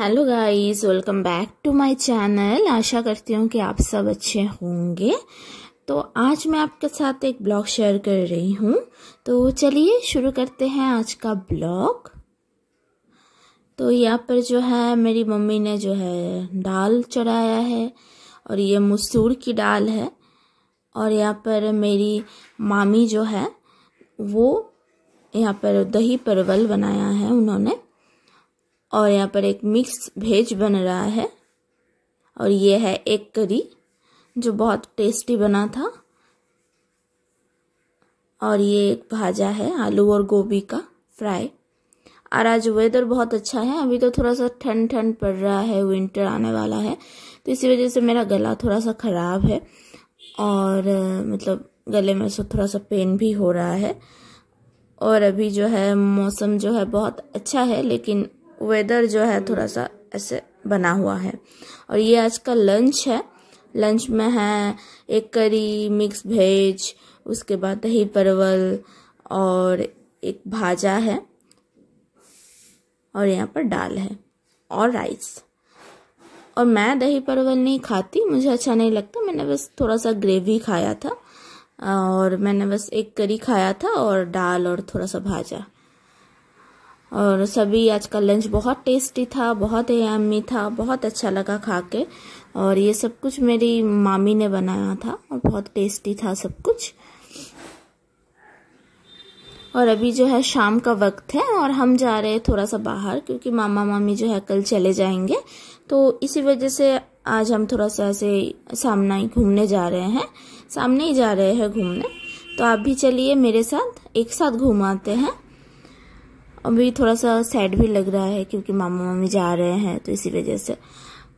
hello guys welcome back to my channel आशा करती हूँ कि आप सब अच्छे होंगे तो आज मैं आपके साथ एक ब्लॉग शेयर कर रही हूँ तो चलिए शुरू करते हैं आज का ब्लॉग तो यहाँ पर जो है मेरी मम्मी ने जो है दाल चढ़ाया है और ये मसूर की दाल है और यहाँ पर मेरी मामी जो है वो यहाँ पर दही परवल बनाया है उन्होंने और यहाँ पर एक मिक्स भेज बन रहा है और ये है एक करी जो बहुत टेस्टी बना था और ये एक भाजा है आलू और गोभी का फ्राई और आज वेदर बहुत अच्छा है अभी तो थोड़ा सा ठंड ठंड पड़ रहा है विंटर आने वाला है तो इसी वजह से मेरा गला थोड़ा सा ख़राब है और मतलब गले में से थोड़ा सा पेन भी हो रहा है और अभी जो है मौसम जो है बहुत अच्छा है लेकिन वेदर जो है थोड़ा सा ऐसे बना हुआ है और ये आज का लंच है लंच में है एक करी मिक्स वेज उसके बाद दही परवल और एक भाजा है और यहाँ पर दाल है और राइस और मैं दही परवल नहीं खाती मुझे अच्छा नहीं लगता मैंने बस थोड़ा सा ग्रेवी खाया था और मैंने बस एक करी खाया था और दाल और थोड़ा सा भाजा और सभी आज का लंच बहुत टेस्टी था बहुत अम्मी था बहुत अच्छा लगा खा के और ये सब कुछ मेरी मामी ने बनाया था और बहुत टेस्टी था सब कुछ और अभी जो है शाम का वक्त है और हम जा रहे हैं थोड़ा सा बाहर क्योंकि मामा मामी जो है कल चले जाएंगे तो इसी वजह से आज हम थोड़ा सा ऐसे सामना ही घूमने जा रहे हैं सामने ही जा रहे हैं घूमने तो आप भी चलिए मेरे साथ एक साथ घूमाते हैं अभी थोड़ा सा सैड भी लग रहा है क्योंकि मामा मामी जा रहे हैं तो इसी वजह से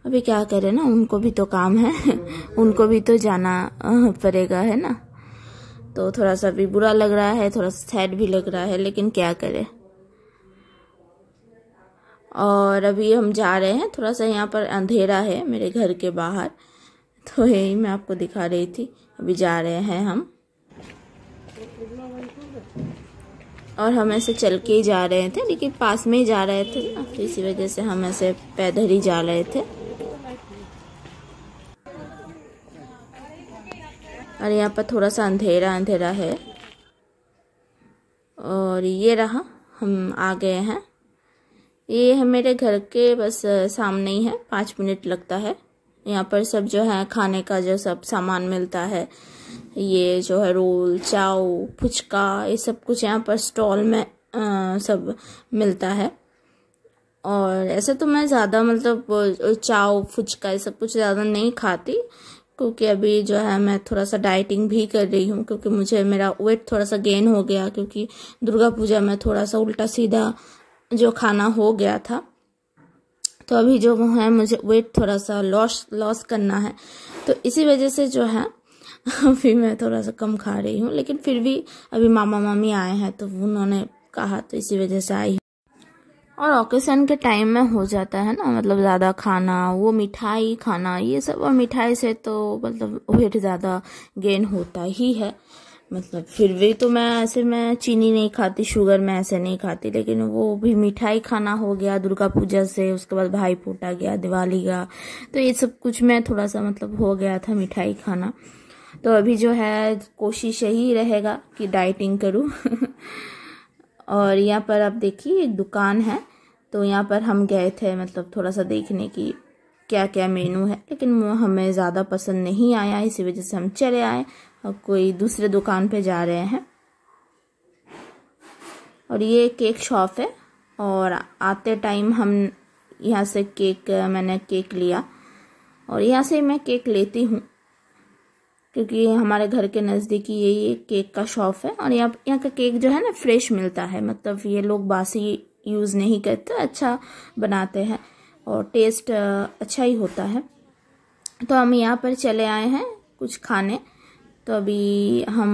अभी क्या करें ना उनको भी तो काम है उनको भी तो जाना पड़ेगा है ना तो थोड़ा सा भी बुरा लग रहा है थोड़ा सा सैड भी लग रहा है लेकिन क्या करें और अभी हम जा रहे हैं थोड़ा सा यहाँ पर अंधेरा है मेरे घर के बाहर तो यही मैं आपको दिखा रही थी अभी जा रहे हैं हम और हम ऐसे चल के ही जा रहे थे लेकिन पास में ही जा रहे थे ना तो इसी वजह से हम ऐसे पैदल ही जा रहे थे और यहाँ पर थोड़ा सा अंधेरा अंधेरा है और ये रहा हम आ गए हैं ये है मेरे घर के बस सामने ही है पाँच मिनट लगता है यहाँ पर सब जो है खाने का जो सब सामान मिलता है ये जो है रोल चाओ फुचका ये सब कुछ यहाँ पर स्टॉल में आ, सब मिलता है और ऐसे तो मैं ज़्यादा मतलब चाव फुचका ये सब कुछ ज़्यादा नहीं खाती क्योंकि अभी जो है मैं थोड़ा सा डाइटिंग भी कर रही हूँ क्योंकि मुझे मेरा वेट थोड़ा सा गेन हो गया क्योंकि दुर्गा पूजा में थोड़ा सा उल्टा सीधा जो खाना हो गया था तो अभी जो है मुझे वेट थोड़ा सा लॉस लॉस करना है तो इसी वजह से जो है अभी मैं थोड़ा सा कम खा रही हूँ लेकिन फिर भी अभी मामा मामी आए हैं तो उन्होंने कहा तो इसी वजह से आई और ऑकेशन के टाइम में हो जाता है ना मतलब ज़्यादा खाना वो मिठाई खाना ये सब और मिठाई से तो मतलब वेट ज़्यादा गेन होता ही है मतलब फिर भी तो मैं ऐसे मैं चीनी नहीं खाती शुगर मैं ऐसे नहीं खाती लेकिन वो भी मिठाई खाना हो गया दुर्गा पूजा से उसके बाद भाई फूटा गया दिवाली का तो ये सब कुछ मैं थोड़ा सा मतलब हो गया था मिठाई खाना तो अभी जो है कोशिश यही रहेगा कि डाइटिंग करूँ और यहाँ पर आप देखिए एक दुकान है तो यहाँ पर हम गए थे मतलब थोड़ा सा देखने की क्या क्या मेनू है लेकिन वो हमें ज़्यादा पसंद नहीं आया इसी वजह से हम चले आए और कोई दूसरे दुकान पे जा रहे हैं और ये केक शॉप है और आते टाइम हम यहाँ से केक मैंने केक लिया और यहाँ से मैं केक लेती हूँ क्योंकि हमारे घर के नज़दीकी यही एक केक का शॉप है और यहाँ यहाँ का केक जो है ना फ्रेश मिलता है मतलब ये लोग बासी यूज़ नहीं करते अच्छा बनाते हैं और टेस्ट अच्छा ही होता है तो हम यहाँ पर चले आए हैं कुछ खाने तो अभी हम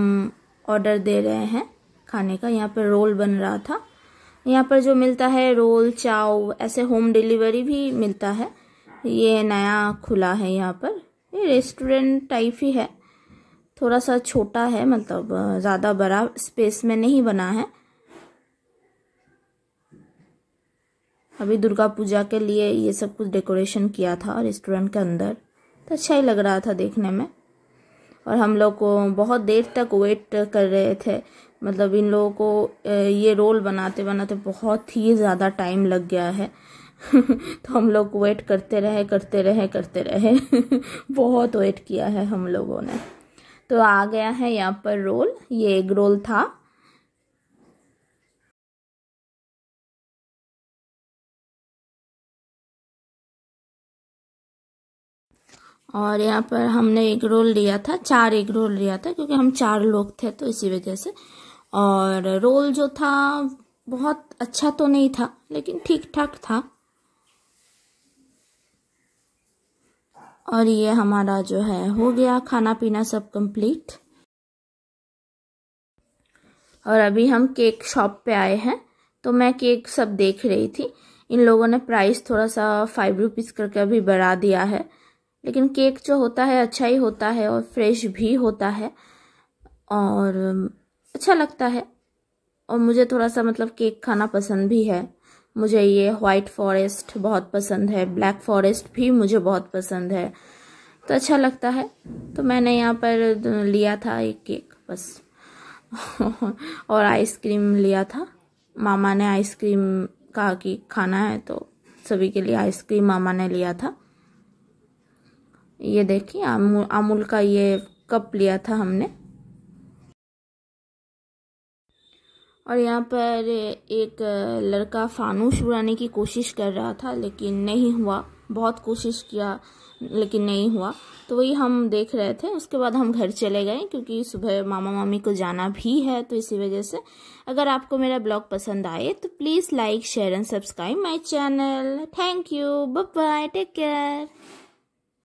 ऑर्डर दे रहे हैं खाने का यहाँ पर रोल बन रहा था यहाँ पर जो मिलता है रोल चाव ऐसे होम डिलीवरी भी मिलता है ये नया खुला है यहाँ पर ये रेस्टोरेंट टाइप ही है थोड़ा सा छोटा है मतलब ज़्यादा बड़ा स्पेस में नहीं बना है अभी दुर्गा पूजा के लिए ये सब कुछ डेकोरेशन किया था रेस्टोरेंट के अंदर तो अच्छा ही लग रहा था देखने में और हम लोग को बहुत देर तक वेट कर रहे थे मतलब इन लोगों को ये रोल बनाते बनाते बहुत ही ज़्यादा टाइम लग गया है तो हम लोग वेट करते रहे करते रहे करते रहे बहुत वेट किया है हम लोगों ने तो आ गया है यहाँ पर रोल ये एग रोल था और यहाँ पर हमने एग रोल लिया था चार एग रोल लिया था क्योंकि हम चार लोग थे तो इसी वजह से और रोल जो था बहुत अच्छा तो नहीं था लेकिन ठीक ठाक था और ये हमारा जो है हो गया खाना पीना सब कंप्लीट और अभी हम केक शॉप पे आए हैं तो मैं केक सब देख रही थी इन लोगों ने प्राइस थोड़ा सा फाइव रुपीज़ करके अभी बढ़ा दिया है लेकिन केक जो होता है अच्छा ही होता है और फ्रेश भी होता है और अच्छा लगता है और मुझे थोड़ा सा मतलब केक खाना पसंद भी है मुझे ये वाइट फॉरेस्ट बहुत पसंद है ब्लैक फॉरेस्ट भी मुझे बहुत पसंद है तो अच्छा लगता है तो मैंने यहाँ पर लिया था एक केक बस और आइसक्रीम लिया था मामा ने आइसक्रीम कहा कि खाना है तो सभी के लिए आइसक्रीम मामा ने लिया था ये देखिए अमूल का ये कप लिया था हमने और यहाँ पर एक लड़का फानूस उड़ाने की कोशिश कर रहा था लेकिन नहीं हुआ बहुत कोशिश किया लेकिन नहीं हुआ तो वही हम देख रहे थे उसके बाद हम घर चले गए क्योंकि सुबह मामा मामी को जाना भी है तो इसी वजह से अगर आपको मेरा ब्लॉग पसंद आए तो please like share and subscribe my channel thank you bye take care